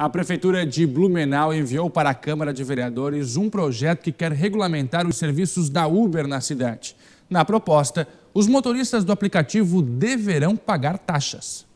a Prefeitura de Blumenau enviou para a Câmara de Vereadores um projeto que quer regulamentar os serviços da Uber na cidade. Na proposta, os motoristas do aplicativo deverão pagar taxas.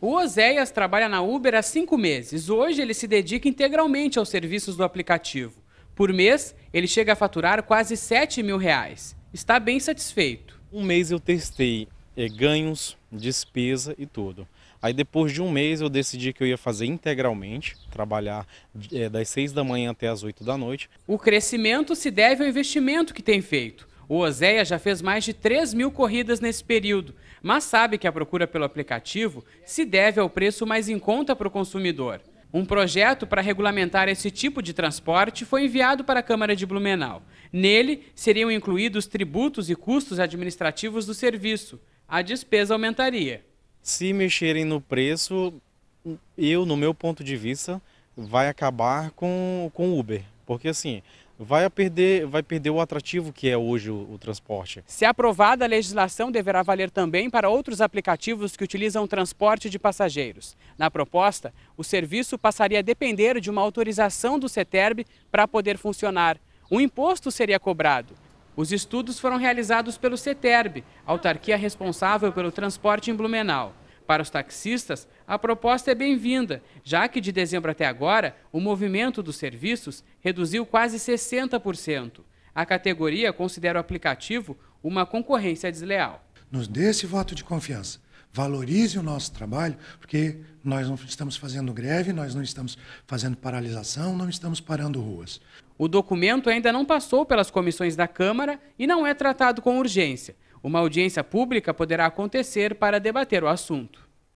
O Oséias trabalha na Uber há cinco meses. Hoje ele se dedica integralmente aos serviços do aplicativo. Por mês, ele chega a faturar quase 7 mil reais. Está bem satisfeito. Um mês eu testei é, ganhos, despesa e tudo. Aí depois de um mês eu decidi que eu ia fazer integralmente, trabalhar é, das 6 da manhã até as 8 da noite. O crescimento se deve ao investimento que tem feito. O Oséia já fez mais de 3 mil corridas nesse período, mas sabe que a procura pelo aplicativo se deve ao preço mais em conta para o consumidor. Um projeto para regulamentar esse tipo de transporte foi enviado para a Câmara de Blumenau. Nele seriam incluídos tributos e custos administrativos do serviço a despesa aumentaria. Se mexerem no preço, eu, no meu ponto de vista, vai acabar com o Uber. Porque assim, vai perder, vai perder o atrativo que é hoje o, o, transporte. Se aprovada, a legislação deverá valer também para outros aplicativos que utilizam transporte de passageiros. Na proposta, o serviço passaria a depender de uma autorização do CETERB para poder funcionar. Um imposto seria cobrado os estudos foram realizados pelo CETERB, autarquia responsável pelo transporte em Blumenau. Para os taxistas, a proposta é bem-vinda, já que de dezembro até agora o movimento dos serviços reduziu quase 60%. A categoria considera o aplicativo uma concorrência desleal. Nos dê esse voto de confiança valorize o nosso trabalho, porque nós não estamos fazendo greve, nós não estamos fazendo paralisação, não estamos parando ruas. O documento ainda não passou pelas comissões da Câmara e não é tratado com urgência. Uma audiência pública poderá acontecer para debater o assunto.